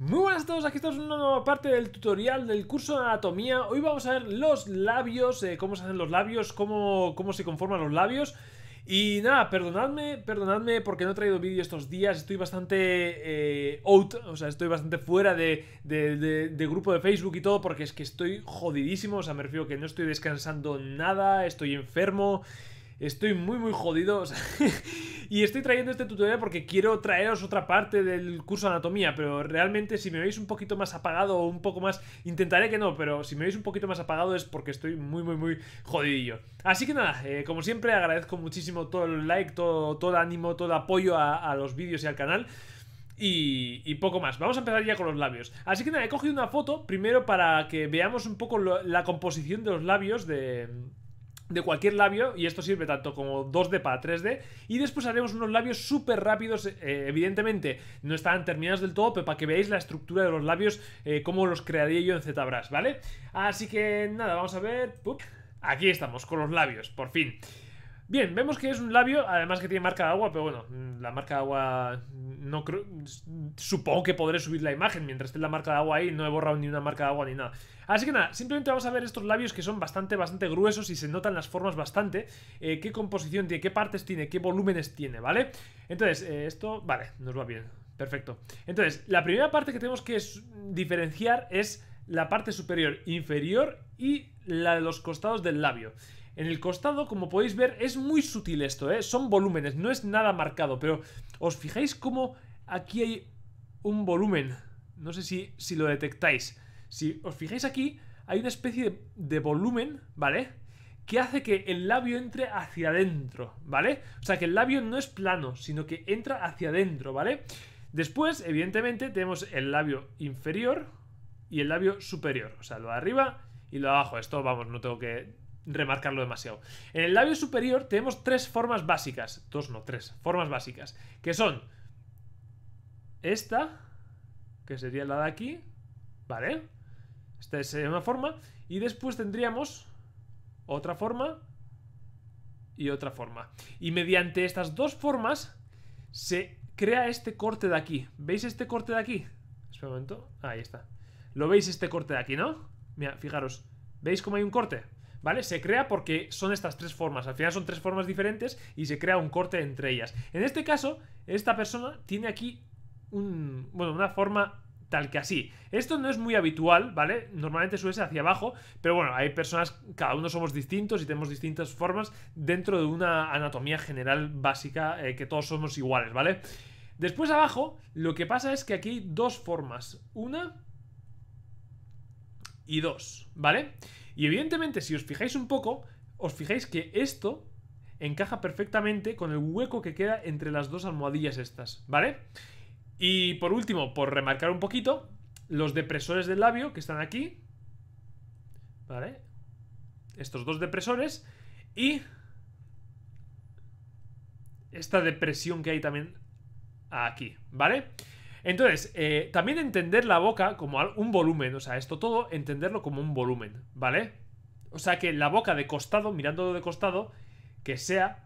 Muy buenas a todos, aquí estamos en una nueva parte del tutorial del curso de anatomía Hoy vamos a ver los labios, eh, cómo se hacen los labios, cómo, cómo se conforman los labios Y nada, perdonadme, perdonadme porque no he traído vídeo estos días Estoy bastante eh, out, o sea, estoy bastante fuera de, de, grupo de Facebook y todo Porque es que estoy jodidísimo, o sea, me refiero que no estoy descansando nada, estoy enfermo Estoy muy muy jodido y estoy trayendo este tutorial porque quiero traeros otra parte del curso de anatomía, pero realmente si me veis un poquito más apagado o un poco más, intentaré que no, pero si me veis un poquito más apagado es porque estoy muy muy muy jodidillo. Así que nada, eh, como siempre agradezco muchísimo todo el like, todo, todo el ánimo, todo el apoyo a, los vídeos y al canal. Y, poco más. Vamos a empezar ya con los labios. Así que nada, he cogido una foto primero para que veamos un poco la composición de los labios de, de cualquier labio, y esto sirve tanto como 2D para 3D, y después haremos unos labios súper rápidos, eh, evidentemente no están terminados del todo, pero para que veáis la estructura de los labios, Como eh, cómo los crearía yo en ZBrush, ¿vale? Así que nada, vamos a ver... Aquí estamos, con los labios, por fin. Bien, vemos que es un labio, además que tiene marca de agua, pero bueno, mm, la marca de agua mm, no creo... Supongo que podré subir la imagen mientras esté la marca de agua ahí, no he borrado ni una marca de agua ni nada. Así que nada, simplemente vamos a ver estos labios que son bastante, bastante gruesos y se notan las formas bastante. Eh, qué composición tiene, qué partes tiene, qué volúmenes tiene, ¿vale? Entonces, eh, esto, vale, nos va bien, perfecto. Entonces, la primera parte que tenemos que mm, diferenciar es la parte superior, inferior y la de los costados del labio. En el costado, como podéis ver, es muy sutil esto, ¿eh? Son volúmenes, no es nada marcado, pero os fijáis cómo aquí hay un volumen. No sé si, si lo detectáis. Si os fijáis aquí, hay una especie de, de volumen, ¿vale? Que hace que el labio entre hacia adentro, ¿vale? O sea, que el labio no es plano, sino que entra hacia adentro, ¿vale? Después, evidentemente, tenemos el labio inferior y el labio superior. O sea, lo de arriba y lo de abajo. Esto, vamos, no tengo que remarcarlo demasiado. En el labio superior tenemos tres formas básicas. Dos, no, tres formas básicas. Que son esta, que sería la de aquí. ¿Vale? Esta sería una forma. Y después tendríamos otra forma y otra forma. Y mediante estas dos formas se crea este corte de aquí. ¿Veis este corte de aquí? Espera un momento. Ahí está. Lo veis este corte de aquí, ¿no? Mira, fijaros. ¿Veis cómo hay un corte? ¿vale? Se crea porque son estas tres formas, al final son tres formas diferentes y se crea un corte entre ellas. En este caso, esta persona tiene aquí un, bueno, una forma tal que así. Esto no es muy habitual, ¿vale? Normalmente suele ser hacia abajo, pero bueno, hay personas, cada uno somos distintos y tenemos distintas formas dentro de una anatomía general básica eh, que todos somos iguales, ¿vale? Después abajo, lo que pasa es que aquí hay dos formas, una y dos, ¿vale? Y evidentemente, si os fijáis un poco, os fijáis que esto encaja perfectamente con el hueco que queda entre las dos almohadillas estas, ¿vale? Y por último, por remarcar un poquito, los depresores del labio que están aquí, ¿vale? Estos dos depresores y esta depresión que hay también aquí, ¿vale? Entonces, eh, también entender la boca como un volumen, o sea, esto todo, entenderlo como un volumen, ¿vale? O sea, que la boca de costado, mirándolo de costado, que sea,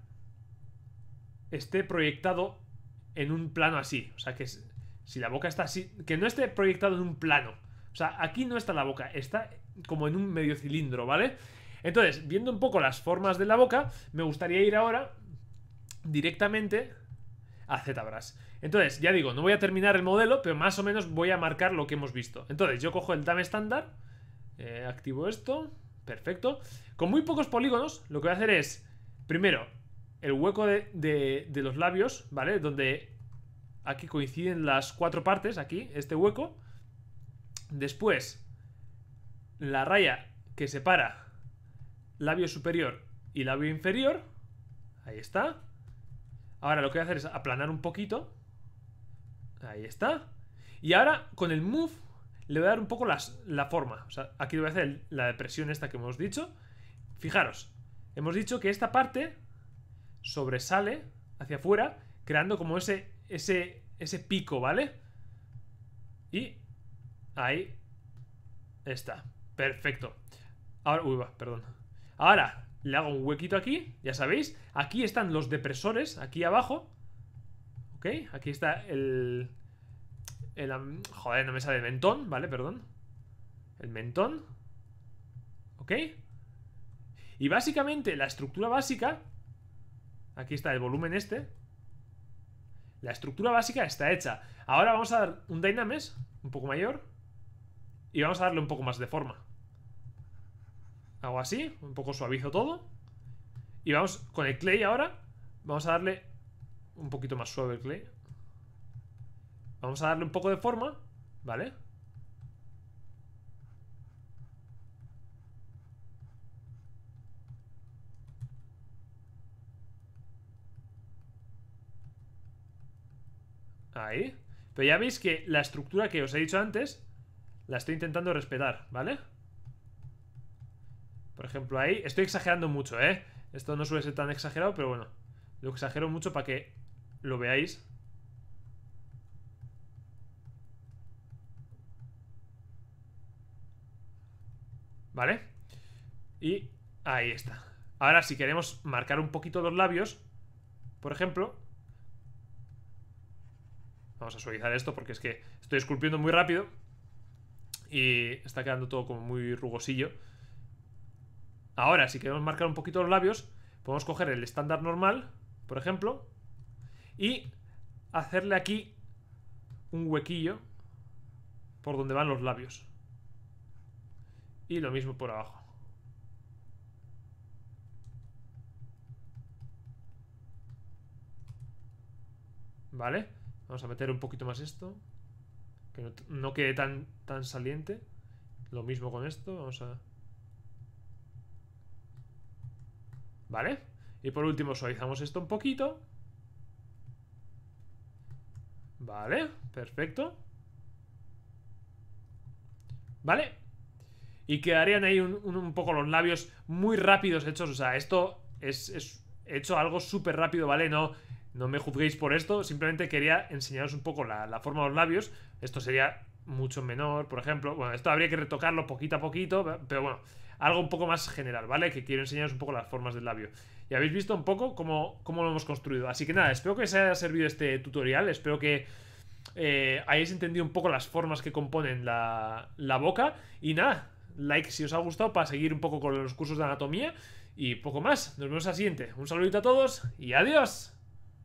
esté proyectado en un plano así. O sea, que si la boca está así, que no esté proyectado en un plano. O sea, aquí no está la boca, está como en un medio cilindro, ¿vale? Entonces, viendo un poco las formas de la boca, me gustaría ir ahora directamente a Entonces, ya digo, no voy a terminar el modelo, pero más o menos voy a marcar lo que hemos visto. Entonces, yo cojo el DAM estándar, eh, activo esto, perfecto. Con muy pocos polígonos, lo que voy a hacer es, primero, el hueco de, de los labios, ¿vale? Donde aquí coinciden las cuatro partes, aquí, este hueco. Después, la raya que separa labio superior y labio inferior. Ahí está. Ahora lo que voy a hacer es aplanar un poquito. Ahí está. Y ahora con el move le voy a dar un poco la forma. O sea, aquí voy a hacer la depresión esta que hemos dicho. Fijaros, hemos dicho que esta parte sobresale hacia afuera, creando como ese, ese, ese pico, ¿vale? Y ahí está. Perfecto. Ahora, uy, va, perdón. Ahora, le hago un huequito aquí, ya sabéis. Aquí están los depresores, aquí abajo. ¿Ok? Aquí está el... el joder, no me sale el mentón, ¿vale? Perdón. El mentón. ¿Ok? Y básicamente la estructura básica... Aquí está el volumen este. La estructura básica está hecha. Ahora vamos a dar un Dynames un poco mayor. Y vamos a darle un poco más de forma. Hago así, un poco suavizo todo. Y vamos con el clay ahora. Vamos a darle un poquito más suave el clay. Vamos a darle un poco de forma, ¿vale? Ahí. Pero ya veis que la estructura que os he dicho antes la estoy intentando respetar, ¿vale? Por ejemplo, ahí estoy exagerando mucho, ¿eh? Esto no suele ser tan exagerado, pero bueno. Lo exagero mucho para que lo veáis. ¿Vale? Y ahí está. Ahora, si queremos marcar un poquito los labios, por ejemplo... Vamos a suavizar esto porque es que estoy esculpiendo muy rápido y está quedando todo como muy rugosillo. Ahora, si queremos marcar un poquito los labios, podemos coger el estándar normal, por ejemplo, y hacerle aquí un huequillo por donde van los labios. Y lo mismo por abajo. ¿Vale? Vamos a meter un poquito más esto. Que no, quede tan, tan saliente. Lo mismo con esto. Vamos a ¿Vale? Y por último suavizamos esto un poquito. Vale, perfecto. ¿Vale? Y quedarían ahí un, poco los labios muy rápidos hechos. O sea, esto es, es hecho algo súper rápido, ¿vale? No, no me juzguéis por esto. Simplemente quería enseñaros un poco la, la forma de los labios. Esto sería mucho menor, por ejemplo. Bueno, esto habría que retocarlo poquito a poquito, pero bueno algo un poco más general, ¿vale? Que quiero enseñaros un poco las formas del labio. Y habéis visto un poco cómo, lo hemos construido. Así que nada, espero que os haya servido este tutorial, espero que... Eh, hayáis entendido un poco las formas que componen la, la, boca. Y nada, like si os ha gustado para seguir un poco con los cursos de anatomía y poco más. Nos vemos al siguiente. Un saludito a todos y adiós.